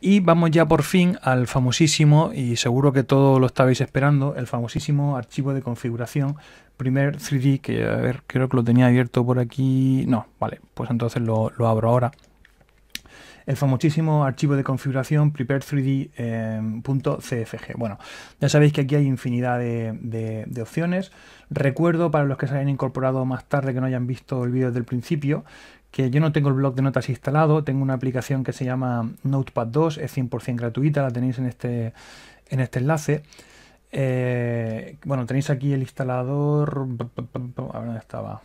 Y vamos ya por fin al famosísimo, y seguro que todos lo estabais esperando, el famosísimo archivo de configuración primer 3D, que a ver, creo que lo tenía abierto por aquí. No, vale, pues entonces lo, lo abro ahora. El famosísimo archivo de configuración prepare3d.cfg. Em, eh, bueno, ya sabéis que aquí hay infinidad de, de, de opciones. Recuerdo para los que se hayan incorporado más tarde que no hayan visto el vídeo del principio que yo no tengo el blog de notas instalado, tengo una aplicación que se llama Notepad 2, es 100% gratuita, la tenéis en este, en este enlace. Eh, bueno, tenéis aquí el instalador, a ver dónde estaba.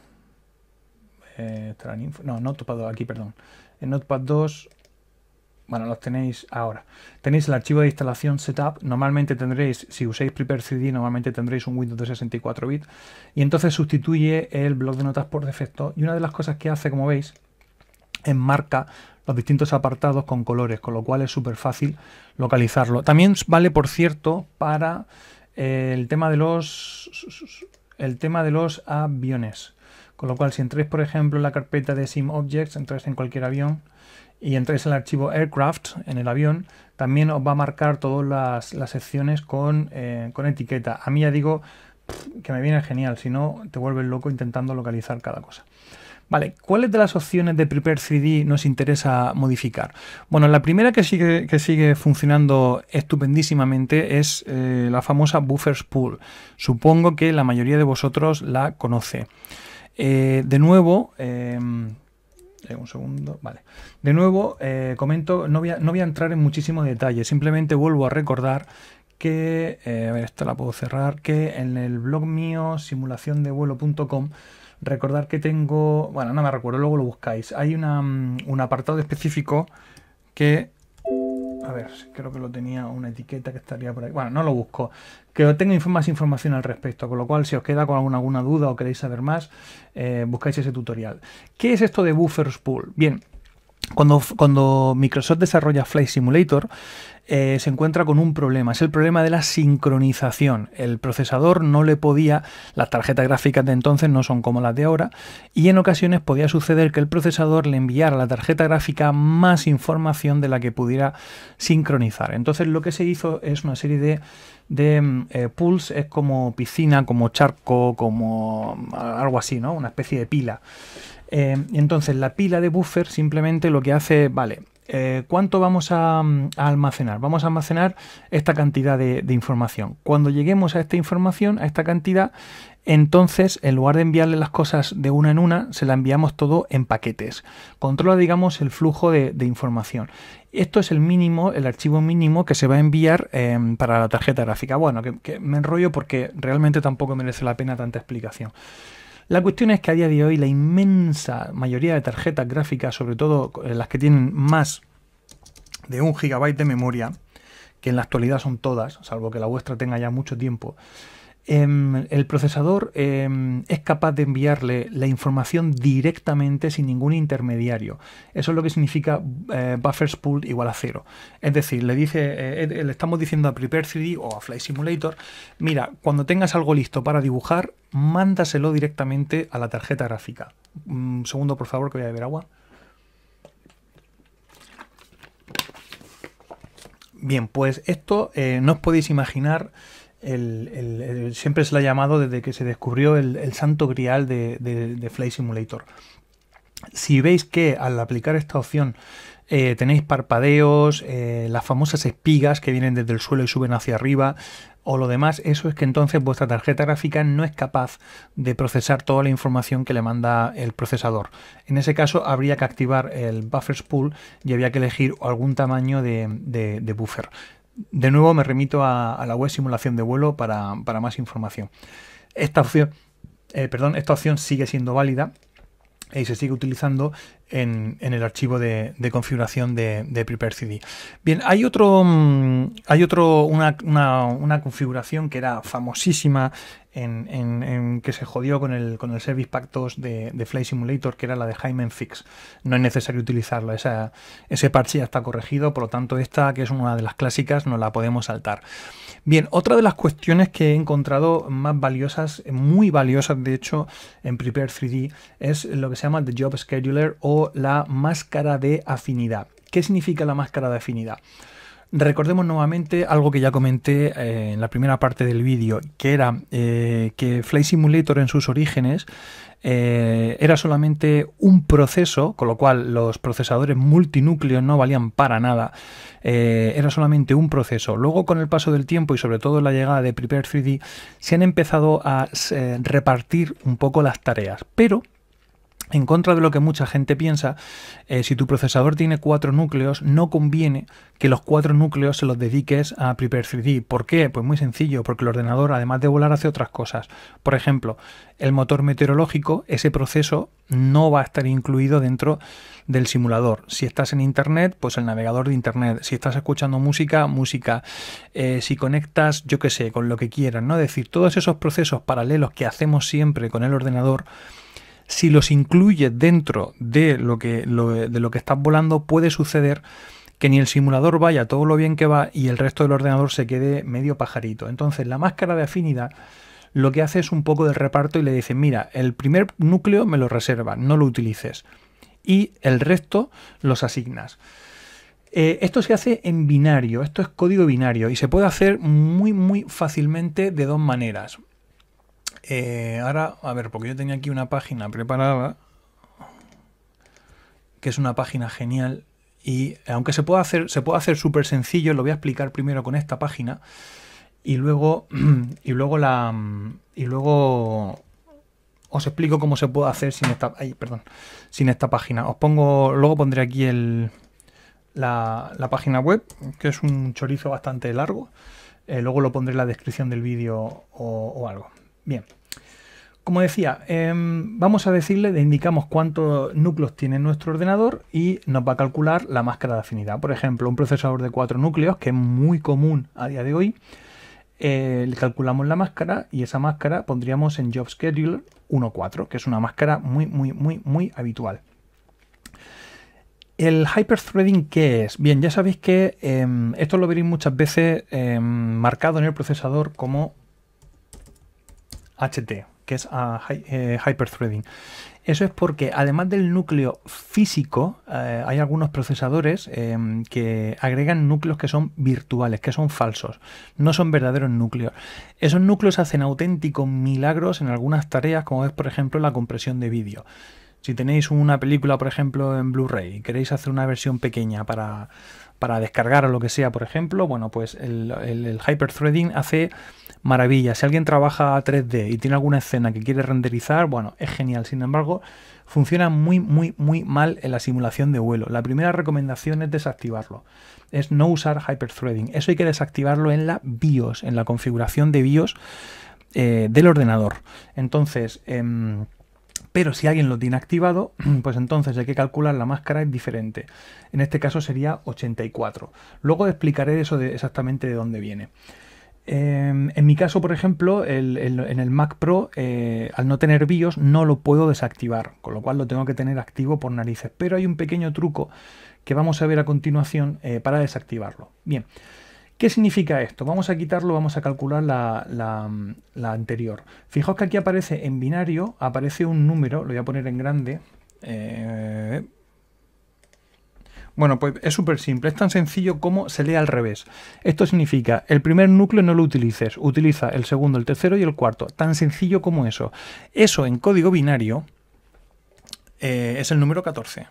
Eh, no, Notepad 2, aquí, perdón. En Notepad 2 bueno, los tenéis ahora. Tenéis el archivo de instalación setup, normalmente tendréis, si usáis Prepare CD, normalmente tendréis un Windows de 64 bits, y entonces sustituye el blog de notas por defecto, y una de las cosas que hace, como veis, enmarca los distintos apartados con colores, con lo cual es súper fácil localizarlo. También vale, por cierto, para eh, el tema de los, el tema de los aviones. Con lo cual, si entréis, por ejemplo, en la carpeta de SimObjects, entráis en cualquier avión, y entréis el archivo aircraft en el avión, también os va a marcar todas las, secciones eh, con, etiqueta. A mí ya digo que me viene genial, si no te vuelves loco intentando localizar cada cosa. Vale, ¿cuáles de las opciones de Prepare 3D nos interesa modificar? Bueno, la primera que sigue, que sigue funcionando estupendísimamente es eh, la famosa Buffers Pool. Supongo que la mayoría de vosotros la conoce. Eh, de nuevo, em, un segundo. Vale. De nuevo, eh, comento, no voy, a, entrar en muchísimo detalle, simplemente vuelvo a recordar que, eh, a ver, esta la puedo cerrar, que en el blog mío simulaciondevuelo.com recordar que tengo, bueno, no me recuerdo, luego lo buscáis, hay mm, un apartado específico que a ver, creo que lo tenía una etiqueta que estaría por ahí. Bueno, no lo busco. Que tengo tenga más información al respecto, con lo cual si os queda con alguna, alguna duda o queréis saber más, eh, buscáis ese tutorial. ¿Qué es esto de buffers pool? Bien, cuando, Microsoft desarrolla Flight Simulator, eh, se encuentra con un problema, es el problema de la sincronización. El procesador no le podía, las tarjetas gráficas de entonces no son como las de ahora, y en ocasiones podía suceder que el procesador le enviara a la tarjeta gráfica más información de la que pudiera sincronizar. Entonces lo que se hizo es una serie de, de mm, eh, pools, es como piscina, como charco, como mm, algo así, ¿no? Una especie de pila. Eh, entonces, la pila de buffer simplemente lo que hace, vale, eh, ¿cuánto vamos a, almacenar? Vamos a almacenar esta cantidad de, información. Cuando lleguemos a esta información, a esta cantidad, entonces, en lugar de enviarle las cosas de una en una, se la enviamos todo en paquetes. Controla, digamos, el flujo de, información. Esto es el mínimo, el archivo mínimo que se va a enviar em, para la tarjeta gráfica. Bueno, que me enrollo porque realmente tampoco merece la pena tanta explicación. La cuestión es que a día de hoy la inmensa mayoría de tarjetas gráficas, sobre todo eh, las que tienen más de un gigabyte de memoria, que en la actualidad son todas, salvo que la vuestra tenga ya mucho tiempo, Em, el procesador em, es capaz de enviarle la información directamente sin ningún intermediario. Eso es lo que significa eh, buffers pool igual a cero. Es decir, le dice, eh, eh, estamos diciendo a Prepare 3D o a fly Simulator, mira, cuando tengas algo listo para dibujar, mándaselo directamente a la tarjeta gráfica. Un segundo, por favor, que voy a beber agua. Bien, pues esto no os podéis imaginar siempre se la ha llamado desde que se descubrió el, santo grial de, Flight Simulator. Si veis que al aplicar esta opción eh, tenéis parpadeos, eh, las famosas espigas que vienen desde el suelo y suben hacia arriba, o lo demás, eso es que entonces vuestra tarjeta gráfica no es capaz de procesar toda la información que le manda el procesador. En ese caso habría que activar el buffer spool y había que elegir algún tamaño de buffer. De nuevo me remito a, la web simulación de vuelo para, más información. Esta opción, eh, perdón, esta opción sigue siendo válida y se sigue utilizando en, el archivo de, configuración de, de, Prepare CD. Bien, hay otro, mm, hay otro, una configuración que era famosísima en, que se jodió con el, con el Service pactos de, de Flight Simulator, que era la de Hymen Fix. No es necesario utilizarla, ese parche ya está corregido, por lo tanto esta, que es una de las clásicas, no la podemos saltar. Bien, otra de las cuestiones que he encontrado más valiosas, muy valiosas de hecho, en Prepare 3D, es lo que se llama The Job Scheduler o la máscara de afinidad. ¿Qué significa la máscara de afinidad? Recordemos nuevamente algo que ya comenté eh, en la primera parte del vídeo, que era eh, que Flight Simulator en sus orígenes eh, era solamente un proceso, con lo cual los procesadores multinúcleos no valían para nada. era solamente un proceso. Luego, con el paso del tiempo y sobre todo la llegada de Prepare 3D, se han empezado a repartir un poco las tareas. Pero en contra de lo que mucha gente piensa, eh, si tu procesador tiene cuatro núcleos, no conviene que los cuatro núcleos se los dediques a Prepare 3D. ¿Por qué? Pues muy sencillo, porque el ordenador, además de volar, hace otras cosas. Por ejemplo, el motor meteorológico, ese proceso no va a estar incluido dentro del simulador. Si estás en Internet, pues el navegador de Internet. Si estás escuchando música, música. Eh, si conectas, yo qué sé, con lo que quieras, ¿no? Es decir, todos esos procesos paralelos que hacemos siempre con el ordenador si los incluyes dentro de lo que, estás volando, puede suceder que ni el simulador vaya todo lo bien que va y el resto del ordenador se quede medio pajarito. Entonces la máscara de afinidad lo que hace es un poco de reparto y le dice, mira, el primer núcleo me lo reserva, no lo utilices. Y el resto los asignas. Eh, esto se hace en binario, esto es código binario y se puede hacer muy muy fácilmente de dos maneras. Eh, ahora, a ver, porque yo tenía aquí una página preparada, que es una página genial, y aunque se hacer, se puede hacer súper sencillo, lo voy a explicar primero con esta página, y luego, y luego la. Y luego os explico cómo se puede hacer sin esta. perdón. Sin esta página. Os pongo. Luego pondré aquí el. La, página web, que es un chorizo bastante largo. Eh, luego lo pondré en la descripción del vídeo o algo. Bien. Como decía, em, vamos a decirle, le indicamos cuántos núcleos tiene nuestro ordenador y nos va a calcular la máscara de afinidad. Por ejemplo, un procesador de cuatro núcleos, que es muy común a día de hoy, eh, le calculamos la máscara y esa máscara pondríamos en Job Schedule 1.4, que es una máscara muy, muy, muy, muy habitual. ¿El hyperthreading qué es? Bien, ya sabéis que em, esto lo veréis muchas veces em, marcado en el procesador como HT, que es ah, eh, hyperthreading. Eso es porque además del núcleo físico, eh, hay algunos procesadores em, que agregan núcleos que son virtuales, que son falsos, no son verdaderos núcleos. Esos núcleos hacen auténticos milagros en algunas tareas, como es por ejemplo la compresión de vídeo. Si tenéis una película, por ejemplo, en Blu-ray y queréis hacer una versión pequeña para, descargar o lo que sea, por ejemplo, bueno, pues el, hyperthreading hace maravilla. Si alguien trabaja a 3D y tiene alguna escena que quiere renderizar, bueno, es genial. Sin embargo, funciona muy, muy, muy mal en la simulación de vuelo. La primera recomendación es desactivarlo. Es no usar hyperthreading. Eso hay que desactivarlo en la BIOS, en la configuración de BIOS eh, del ordenador. Entonces, em, pero si alguien lo tiene activado, pues entonces hay que calcular la máscara es diferente. En este caso sería 84. Luego explicaré eso de exactamente de dónde viene. Em, en mi caso, por ejemplo, en el Mac Pro, eh, al no tener BIOS, no lo puedo desactivar, con lo cual lo tengo que tener activo por narices. Pero hay un pequeño truco que vamos a ver a continuación eh, para desactivarlo. Bien, ¿Qué significa esto? Vamos a quitarlo, vamos a calcular la, anterior. Fijaos que aquí aparece en binario, aparece un número, lo voy a poner en grande. Eh, bueno, pues es súper simple, es tan sencillo como se lee al revés. Esto significa, el primer núcleo no lo utilices, utiliza el segundo, el tercero y el cuarto. Tan sencillo como eso. Eso en código binario eh, es el número 14.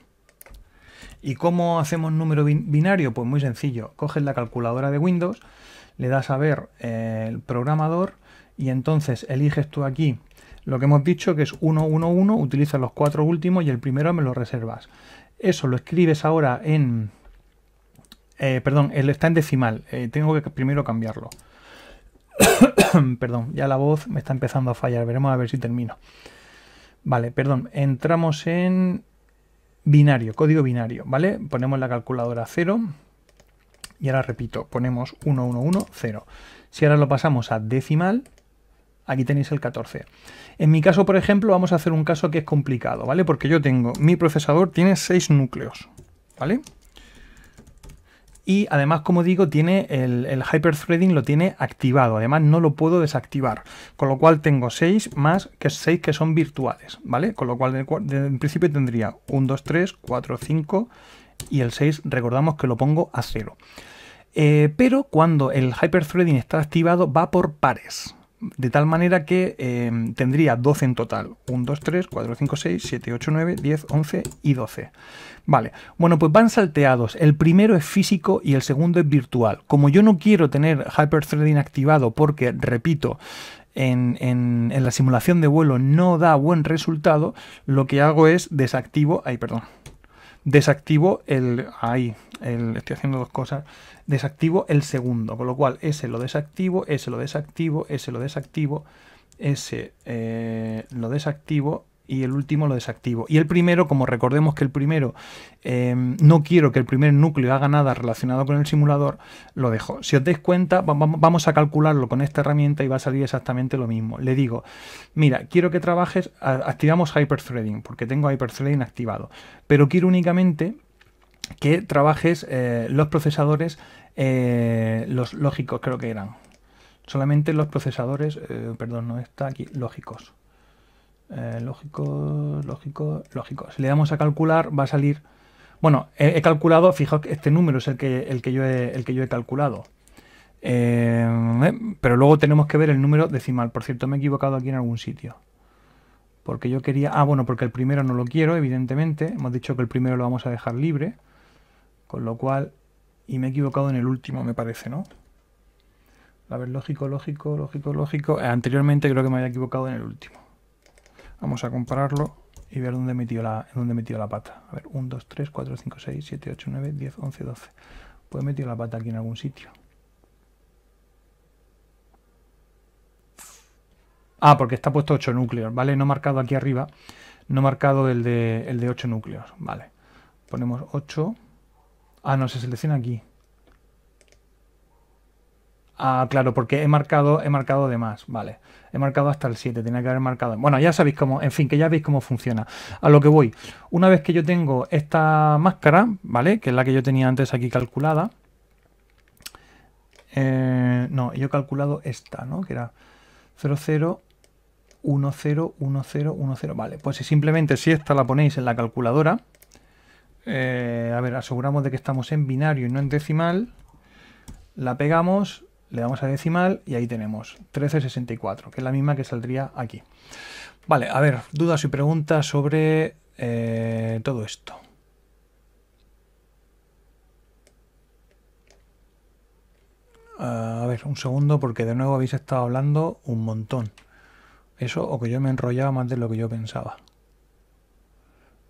¿Y cómo hacemos número binario? Pues muy sencillo. Coges la calculadora de Windows, le das a ver eh, el programador y entonces eliges tú aquí lo que hemos dicho que es 111, utilizas los cuatro últimos y el primero me lo reservas. Eso lo escribes ahora en... Eh, perdón, está en decimal. Eh, tengo que primero cambiarlo. perdón, ya la voz me está empezando a fallar. Veremos a ver si termino. Vale, perdón. Entramos en binario, código binario, ¿vale? Ponemos la calculadora 0 y ahora repito, ponemos 1, 1, 1, 0. Si ahora lo pasamos a decimal, aquí tenéis el 14. En mi caso, por ejemplo, vamos a hacer un caso que es complicado, ¿vale? Porque yo tengo, mi procesador tiene 6 núcleos, ¿vale? vale y además, como digo, tiene el, el hyperthreading lo tiene activado, además no lo puedo desactivar, con lo cual tengo 6 más que 6 que son virtuales, ¿vale? Con lo cual en principio tendría 1, 2, 3, 4, 5 y el 6 recordamos que lo pongo a 0. Eh, pero cuando el hyperthreading está activado va por pares, de tal manera que em, tendría 12 en total. 1, 2, 3, 4, 5, 6, 7, 8, 9, 10, 11 y 12. Vale, bueno, pues van salteados. El primero es físico y el segundo es virtual. Como yo no quiero tener hyperthreading activado porque, repito, en, en la simulación de vuelo no da buen resultado, lo que hago es desactivo... Ay, perdón desactivo el... Ahí, estoy haciendo dos cosas. Desactivo el segundo, con lo cual ese lo desactivo, ese lo desactivo, ese lo desactivo, ese eh, lo desactivo y el último lo desactivo. Y el primero, como recordemos que el primero, eh, no quiero que el primer núcleo haga nada relacionado con el simulador, lo dejo. Si os dais cuenta, vamos a calcularlo con esta herramienta y va a salir exactamente lo mismo. Le digo, mira, quiero que trabajes, activamos hyperthreading, porque tengo hyperthreading activado, pero quiero únicamente que trabajes eh, los procesadores, eh, los lógicos creo que eran. Solamente los procesadores, perdón, no está aquí, lógicos. Eh, lógico, lógico, lógico. Si le damos a calcular, va a salir... Bueno, he, calculado, fijaos que este número es el que, el que, yo, he, el que yo he calculado. Eh, eh, pero luego tenemos que ver el número decimal. Por cierto, me he equivocado aquí en algún sitio. Porque yo quería... Ah, bueno, porque el primero no lo quiero, evidentemente. Hemos dicho que el primero lo vamos a dejar libre. Con lo cual... Y me he equivocado en el último, me parece, ¿no? A ver, lógico, lógico, lógico, lógico. anteriormente creo que me había equivocado en el último. Vamos a compararlo y ver dónde metió la, metió la pata. A ver, 1, 2, 3, 4, 5, 6, 7, 8, 9, 10, 11, 12. ¿Puedo meter la pata aquí en algún sitio. Ah, porque está puesto 8 núcleos, ¿vale? No he marcado aquí arriba, no he marcado el de, el de 8 núcleos, ¿vale? Ponemos 8. Ah, no, se selecciona aquí. Ah, claro, porque he marcado, he marcado de más, vale. He marcado hasta el 7, tenía que haber marcado. Bueno, ya sabéis cómo, en fin, que ya veis cómo funciona. A lo que voy, una vez que yo tengo esta máscara, ¿vale? Que es la que yo tenía antes aquí calculada. Eh, no, yo he calculado esta, ¿no? Que era 00101010 Vale, pues si simplemente si esta la ponéis en la calculadora, eh, a ver, aseguramos de que estamos en binario y no en decimal, la pegamos le damos a decimal y ahí tenemos 1364, que es la misma que saldría aquí. Vale, a ver, dudas y preguntas sobre eh, todo esto. Ah, a ver, un segundo, porque de nuevo habéis estado hablando un montón. Eso o que yo me enrollaba más de lo que yo pensaba.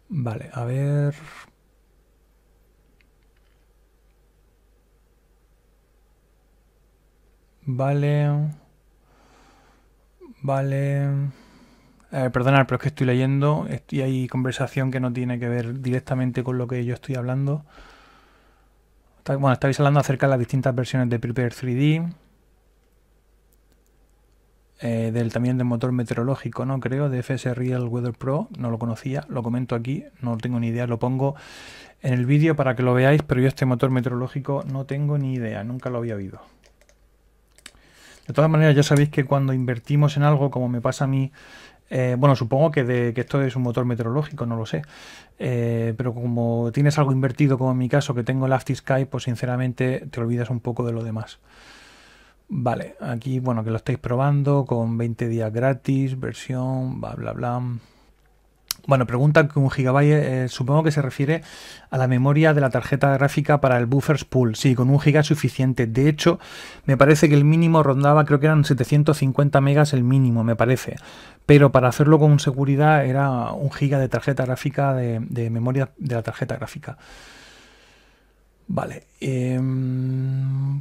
Vale, a ver, Vale. Vale. Eh, perdonad, pero es que estoy leyendo y hay conversación que no tiene que ver directamente con lo que yo estoy hablando. bueno, estáis hablando acerca de las distintas versiones de Prepare 3D. Eh, del, también del motor meteorológico, ¿no? Creo, de FS Real Weather Pro, no lo conocía, lo comento aquí, no tengo ni idea, lo pongo en el vídeo para que lo veáis, pero yo este motor meteorológico no tengo ni idea, nunca lo había oído. De todas maneras, ya sabéis que cuando invertimos en algo, como me pasa a mí, eh, bueno, supongo que, que, esto es un motor meteorológico, no lo sé. Eh, pero como tienes algo invertido, como en mi caso, que tengo el sky pues sinceramente te olvidas un poco de lo demás. Vale, aquí, bueno, que lo estáis probando con 20 días gratis, versión, bla, bla, bla. Bueno, pregunta que un gigabyte eh, supongo que se refiere a la memoria de la tarjeta gráfica para el buffer pool. Sí, con un giga es suficiente. De hecho, me parece que el mínimo rondaba, creo que eran 750 megas el mínimo, me parece. Pero para hacerlo con seguridad era un giga de tarjeta gráfica, de, memoria de la tarjeta gráfica. Vale. Em,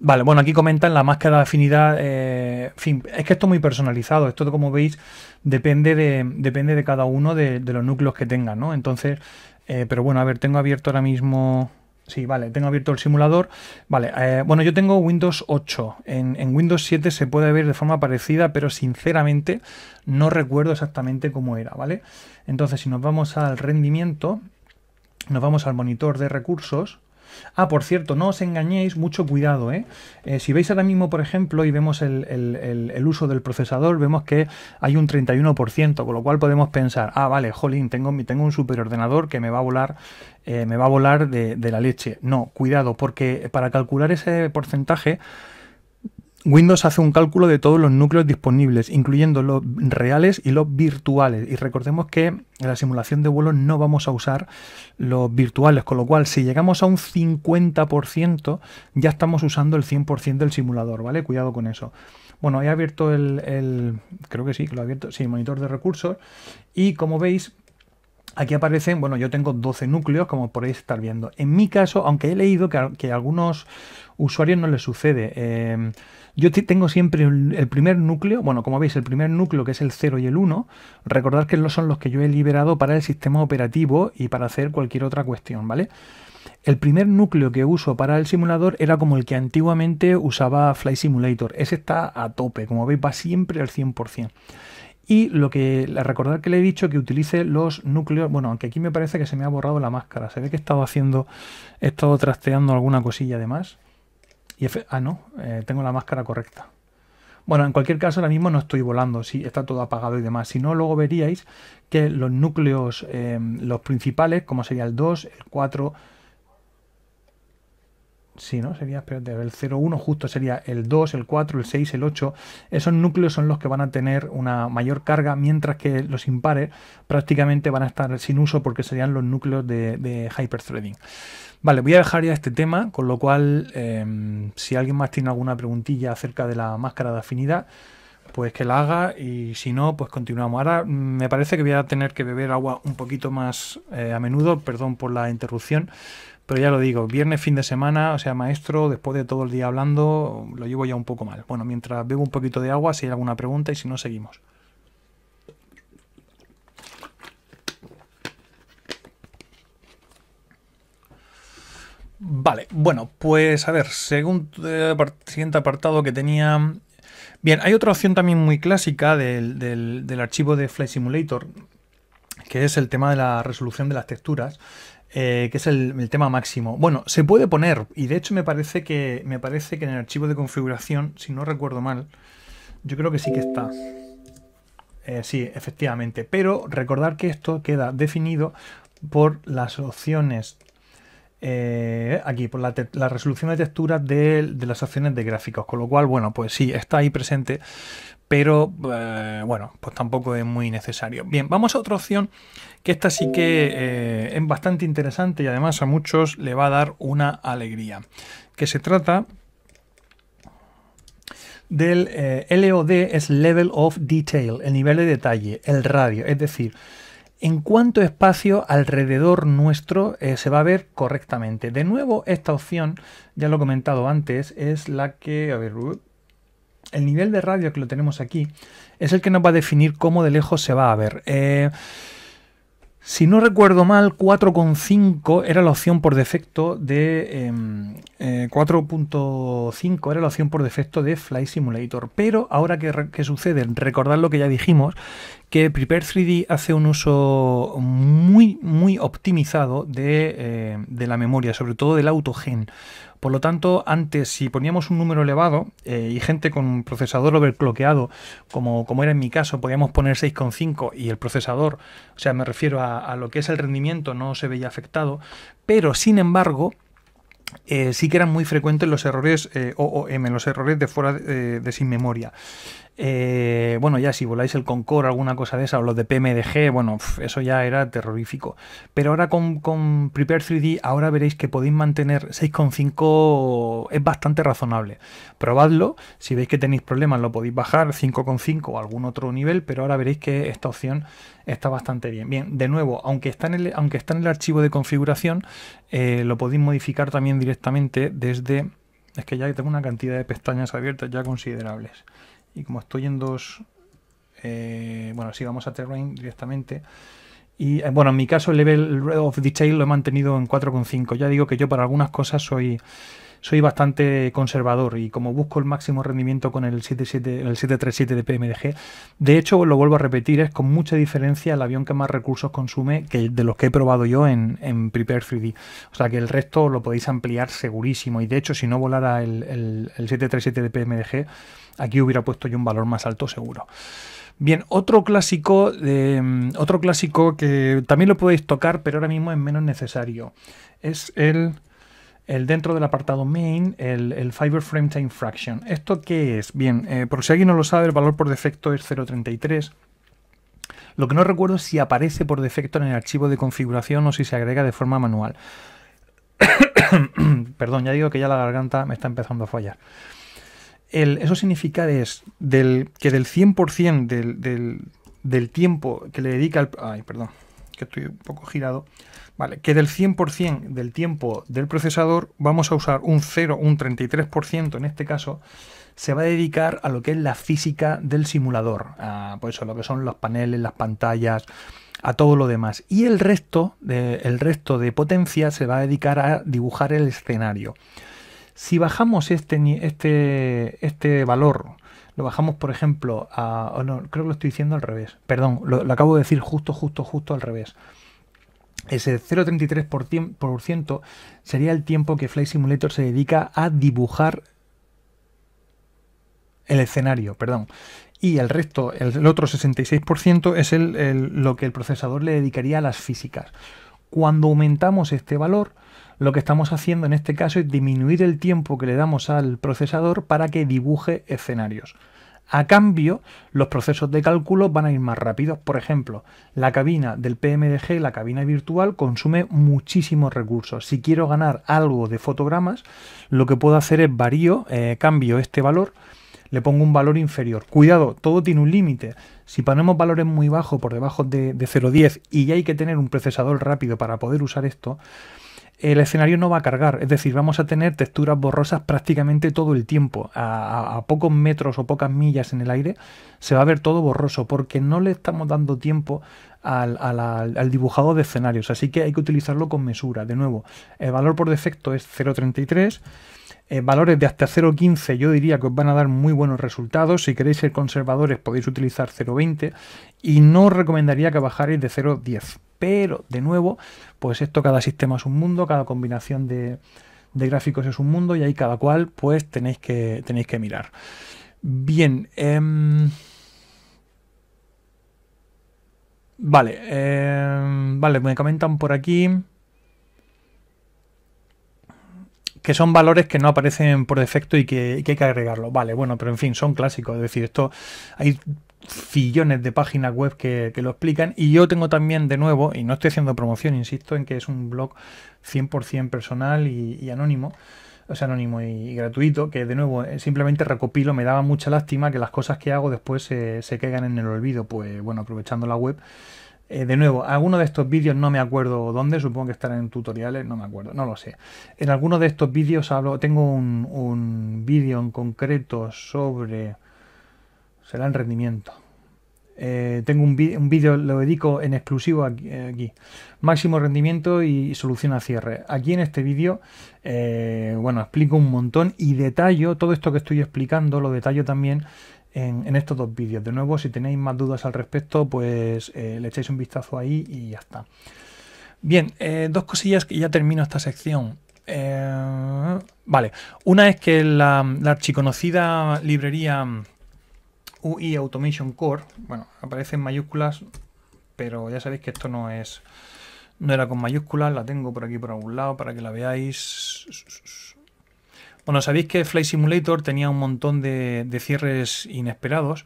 Vale, bueno, aquí comentan la máscara de afinidad. Eh, fin, es que esto es muy personalizado. Esto, como veis, depende de, depende de cada uno de, los núcleos que tengan, ¿no? Entonces, eh, pero bueno, a ver, tengo abierto ahora mismo. Sí, vale, tengo abierto el simulador. Vale, eh, bueno, yo tengo Windows 8. En, en, Windows 7 se puede ver de forma parecida, pero sinceramente no recuerdo exactamente cómo era, ¿vale? Entonces, si nos vamos al rendimiento, nos vamos al monitor de recursos Ah, por cierto, no os engañéis, mucho cuidado. ¿eh? ¿eh? si veis ahora mismo, por ejemplo, y vemos el, el, el, uso del procesador, vemos que hay un 31%, con lo cual podemos pensar, ah, vale, jolín, tengo, tengo un superordenador que me va a volar, eh, me va a volar de, de la leche. No, cuidado, porque para calcular ese porcentaje, Windows hace un cálculo de todos los núcleos disponibles, incluyendo los reales y los virtuales. Y recordemos que en la simulación de vuelo no vamos a usar los virtuales, con lo cual si llegamos a un 50% ya estamos usando el 100% del simulador, ¿vale? Cuidado con eso. Bueno, he abierto el, creo que sí, que lo he abierto, sí, monitor de recursos y como veis Aquí aparecen, bueno, yo tengo 12 núcleos, como podéis estar viendo. En mi caso, aunque he leído que a, algunos usuarios no les sucede, em, yo tengo siempre el, primer núcleo, bueno, como veis, el primer núcleo que es el 0 y el 1, recordad que son los que yo he liberado para el sistema operativo y para hacer cualquier otra cuestión, ¿vale? El primer núcleo que uso para el simulador era como el que antiguamente usaba Fly Simulator. Ese está a tope, como veis, va siempre al 100%. Y lo que recordar que le he dicho que utilice los núcleos. Bueno, aunque aquí me parece que se me ha borrado la máscara. Se ve que he estado haciendo, he estado trasteando alguna cosilla además. Y ah, no, eh, tengo la máscara correcta. Bueno, en cualquier caso, ahora mismo no estoy volando, está todo apagado y demás. Si no, luego veríais que los núcleos, eh, los principales, como sería el 2, el 4, Sí, ¿no? Sería, el 0,1 justo sería el 2, el 4, el 6, el 8. Esos núcleos son los que van a tener una mayor carga, mientras que los impares prácticamente van a estar sin uso porque serían los núcleos de, de hyperthreading. Vale, voy a dejar ya este tema, con lo cual, em, si alguien más tiene alguna preguntilla acerca de la máscara de afinidad, pues que la haga y si no, pues continuamos. Ahora mm, me parece que voy a tener que beber agua un poquito más eh, a menudo, perdón por la interrupción, pero ya lo digo, viernes, fin de semana, o sea, maestro, después de todo el día hablando, lo llevo ya un poco mal. Bueno, mientras bebo un poquito de agua, si hay alguna pregunta y si no, seguimos. Vale, bueno, pues a ver, eh, siguiente apartado que tenía... Bien, hay otra opción también muy clásica del archivo de Flight Simulator, que es el tema de la resolución de las texturas. Eh, que es el, tema máximo. Bueno, se puede poner, y de hecho me parece, que, me parece que en el archivo de configuración, si no recuerdo mal, yo creo que sí que está. Eh, sí, efectivamente. Pero recordar que esto queda definido por las opciones eh, aquí por la, resolución de textura de, las opciones de gráficos. Con lo cual, bueno, pues sí, está ahí presente, pero eh, bueno, pues tampoco es muy necesario. Bien, vamos a otra opción que esta sí que eh, es bastante interesante y además a muchos le va a dar una alegría. Que se trata del LOD, es Level of Detail, el nivel de detalle, el radio, es decir, en cuánto espacio alrededor nuestro eh, se va a ver correctamente. De nuevo, esta opción, ya lo he comentado antes, es la que... A ver, el nivel de radio que lo tenemos aquí es el que nos va a definir cómo de lejos se va a ver. Eh, si no recuerdo mal, 4.5 era la opción por defecto de... Em, eh, 4.5 era la opción por defecto de Flight Simulator. Pero ahora que, sucede, recordad lo que ya dijimos, que Prepare 3D hace un uso muy, muy optimizado de, eh, de la memoria, sobre todo del autogen. Por lo tanto, antes si poníamos un número elevado eh, y gente con un procesador overcloqueado, como, como era en mi caso, podíamos poner 6,5 y el procesador, o sea, me refiero a, lo que es el rendimiento, no se veía afectado, pero sin embargo, eh, sí que eran muy frecuentes los errores eh, OOM, los errores de fuera de, sin memoria. Eh, bueno, ya si voláis el Concorde, alguna cosa de esa, o los de PMDG, bueno, eso ya era terrorífico. Pero ahora con, Prepare 3D, ahora veréis que podéis mantener 6,5 es bastante razonable. Probadlo, si veis que tenéis problemas lo podéis bajar 5,5 o algún otro nivel, pero ahora veréis que esta opción está bastante bien. Bien, de nuevo, aunque está en el, aunque está en el archivo de configuración, eh, lo podéis modificar también directamente desde... Es que ya tengo una cantidad de pestañas abiertas ya considerables y como estoy en dos... Eh, bueno, si vamos a terrain directamente. Y eh, bueno, en mi caso el level of detail lo he mantenido en 4.5. Ya digo que yo para algunas cosas soy soy bastante conservador y como busco el máximo rendimiento con el, 77, el 737 de PMDG, de hecho lo vuelvo a repetir, es con mucha diferencia el avión que más recursos consume que de los que he probado yo en, Prepare 3D. O sea que el resto lo podéis ampliar segurísimo y de hecho si no volara el, el 737 de PMDG, Aquí hubiera puesto yo un valor más alto seguro. Bien, otro clásico, eh, otro clásico que también lo podéis tocar, pero ahora mismo es menos necesario. Es el, dentro del apartado main, el, Fiber Frame Time Fraction. ¿Esto qué es? Bien, eh, por si alguien no lo sabe, el valor por defecto es 0.33. Lo que no recuerdo es si aparece por defecto en el archivo de configuración o si se agrega de forma manual. Perdón, ya digo que ya la garganta me está empezando a fallar eso significa que del 100% del, del, tiempo que le dedica al... Ay, perdón, que estoy un poco girado. Vale, que del 100% del tiempo del procesador vamos a usar un 0, un 33% en este caso, se va a dedicar a lo que es la física del simulador, a pues, lo que son los paneles, las pantallas, a todo lo demás. Y el resto, el resto de potencia se va a dedicar a dibujar el escenario. Si bajamos este, este, este valor, lo bajamos, por ejemplo, a... no, creo que lo estoy diciendo al revés. Perdón, lo, acabo de decir justo, justo, justo al revés. Ese 0,33% sería el tiempo que Flight Simulator se dedica a dibujar el escenario, perdón. Y el resto, el, otro 66% es lo que el procesador le dedicaría a las físicas. Cuando aumentamos este valor, lo que estamos haciendo en este caso es disminuir el tiempo que le damos al procesador para que dibuje escenarios. A cambio, los procesos de cálculo van a ir más rápidos. Por ejemplo, la cabina del PMDG, la cabina virtual, consume muchísimos recursos. Si quiero ganar algo de fotogramas, lo que puedo hacer es varío, eh, cambio este valor, le pongo un valor inferior. Cuidado, todo tiene un límite. Si ponemos valores muy bajos, por debajo de, de 0,10, y ya hay que tener un procesador rápido para poder usar esto, el escenario no va a cargar, es decir, vamos a tener texturas borrosas prácticamente todo el tiempo, a, pocos metros o pocas millas en el aire, se va a ver todo borroso porque no le estamos dando tiempo al, al dibujado de escenarios, así que hay que utilizarlo con mesura. De nuevo, el valor por defecto es 0.33 eh, valores de hasta 0.15 yo diría que os van a dar muy buenos resultados. Si queréis ser conservadores podéis utilizar 0.20 y no recomendaría que bajáis de 0.10. Pero, de nuevo, pues esto cada sistema es un mundo, cada combinación de, gráficos es un mundo y ahí cada cual pues tenéis que, tenéis que mirar. Bien. Em, vale, em, vale, me comentan por aquí que son valores que no aparecen por defecto y que, hay que agregarlo. Vale, bueno, pero en fin, son clásicos. Es decir, esto hay fillones de páginas web que, lo explican y yo tengo también de nuevo, y no estoy haciendo promoción, insisto, en que es un blog 100% personal y, anónimo o sea, anónimo y, gratuito, que de nuevo eh, simplemente recopilo, me daba mucha lástima que las cosas que hago después se, se, caigan en el olvido, pues bueno, aprovechando la web eh, de nuevo, alguno de estos vídeos no me acuerdo dónde, supongo que estarán en tutoriales, no me acuerdo, no lo sé. En alguno de estos vídeos hablo, tengo un, vídeo en concreto sobre. será el rendimiento. Eh, tengo un vídeo, lo dedico en exclusivo aquí, eh, Máximo rendimiento y solución a cierre. Aquí en este vídeo, bueno, explico un montón y detallo todo esto que estoy explicando, lo detallo también en, estos dos vídeos. De nuevo, si tenéis más dudas al respecto, pues eh, le echáis un vistazo ahí y ya está. Bien, eh, dos cosillas que ya termino esta sección. Eh, vale, una es que la, la archiconocida librería mm, UI Automation Core, bueno, aparece en mayúsculas, pero ya sabéis que esto no es, no era con mayúsculas, la tengo por aquí por algún lado para que la veáis. Bueno, sabéis que Flight Simulator tenía un montón de, cierres inesperados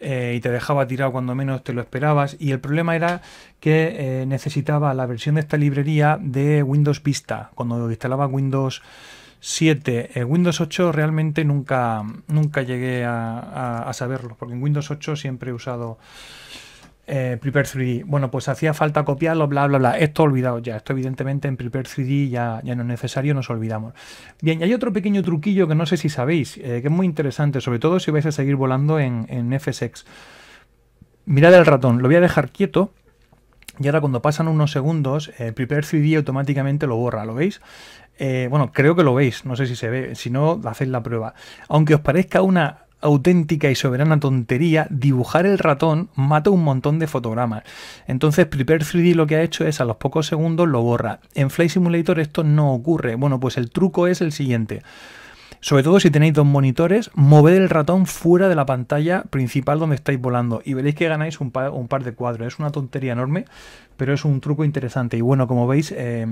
eh, y te dejaba tirado cuando menos te lo esperabas. Y el problema era que eh, necesitaba la versión de esta librería de Windows Vista. Cuando instalaba Windows 7, En eh, Windows 8 realmente nunca, nunca llegué a saberlo, porque en Windows 8 siempre he usado eh, Prepare 3D. Bueno, pues hacía falta copiarlo, bla, bla, bla. Esto olvidado ya. Esto evidentemente en Prepare 3D ya, ya no es necesario, nos olvidamos. Bien, y hay otro pequeño truquillo que no sé si sabéis, eh, que es muy interesante, sobre todo si vais a seguir volando en, en FSX. Mirad el ratón, lo voy a dejar quieto. Y ahora cuando pasan unos segundos, eh, Prepare 3D automáticamente lo borra, ¿lo veis? Eh, bueno, creo que lo veis, no sé si se ve, si no, hacéis la prueba. Aunque os parezca una auténtica y soberana tontería, dibujar el ratón mata un montón de fotogramas. Entonces Prepare 3D lo que ha hecho es a los pocos segundos lo borra. En Flight Simulator esto no ocurre. Bueno, pues el truco es el siguiente. Sobre todo si tenéis dos monitores, mover el ratón fuera de la pantalla principal donde estáis volando y veréis que ganáis un par, de cuadros. Es una tontería enorme, pero es un truco interesante. Y bueno, como veis, eh,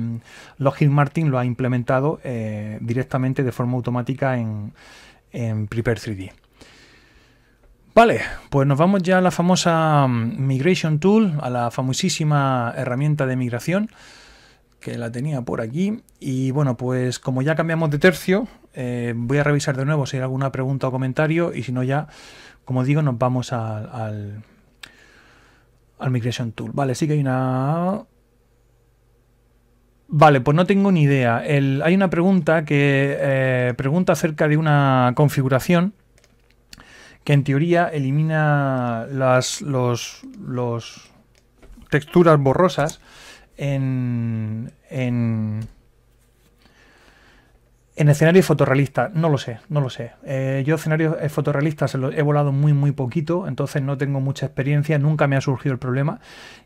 Martin lo ha implementado eh, directamente de forma automática en, en 3D. Vale, pues nos vamos ya a la famosa mm, Migration Tool, a la famosísima herramienta de migración que la tenía por aquí. Y bueno, pues como ya cambiamos de tercio, eh, voy a revisar de nuevo si hay alguna pregunta o comentario y si no ya, como digo, nos vamos al, al Migration Tool. Vale, sí que hay una... Vale, pues no tengo ni idea. hay una pregunta que eh, pregunta acerca de una configuración que en teoría elimina las los, texturas borrosas en, en en escenarios fotorrealistas, no lo sé, no lo sé. Eh, yo escenarios eh, fotorrealistas he volado muy, muy poquito, entonces no tengo mucha experiencia, nunca me ha surgido el problema.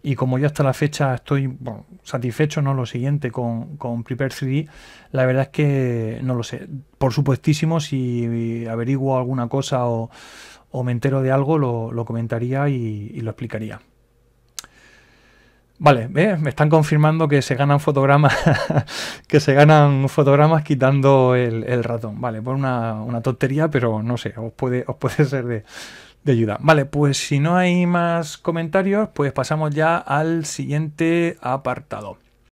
Y como yo hasta la fecha estoy satisfecho, no lo siguiente, con, con Prepare 3D, la verdad es que no lo sé. Por supuestísimo, si averiguo alguna cosa o, o me entero de algo, lo, comentaría y lo explicaría. Vale, me están confirmando que se ganan fotogramas, que se ganan fotogramas quitando el, ratón. Vale, por pues una, tontería, pero no sé, os puede, os puede ser de, de, ayuda. Vale, pues si no hay más comentarios, pues pasamos ya al siguiente apartado.